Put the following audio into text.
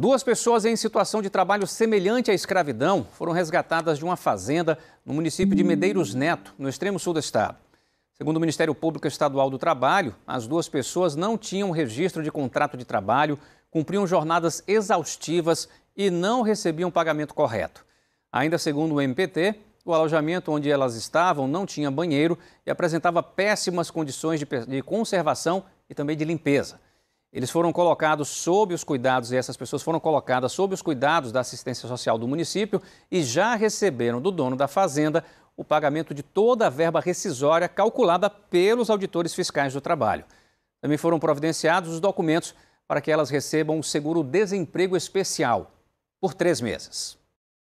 Duas pessoas em situação de trabalho semelhante à escravidão foram resgatadas de uma fazenda no município de Medeiros Neto, no extremo sul do estado. Segundo o Ministério Público Estadual do Trabalho, as duas pessoas não tinham registro de contrato de trabalho, cumpriam jornadas exaustivas e não recebiam pagamento correto. Ainda segundo o MPT, o alojamento onde elas estavam não tinha banheiro e apresentava péssimas condições de, conservação e também de limpeza eles foram colocados sob os cuidados, e essas pessoas foram colocadas sob os cuidados da assistência social do município e já receberam do dono da fazenda o pagamento de toda a verba rescisória calculada pelos auditores fiscais do trabalho. Também foram providenciados os documentos para que elas recebam o seguro-desemprego especial por três meses.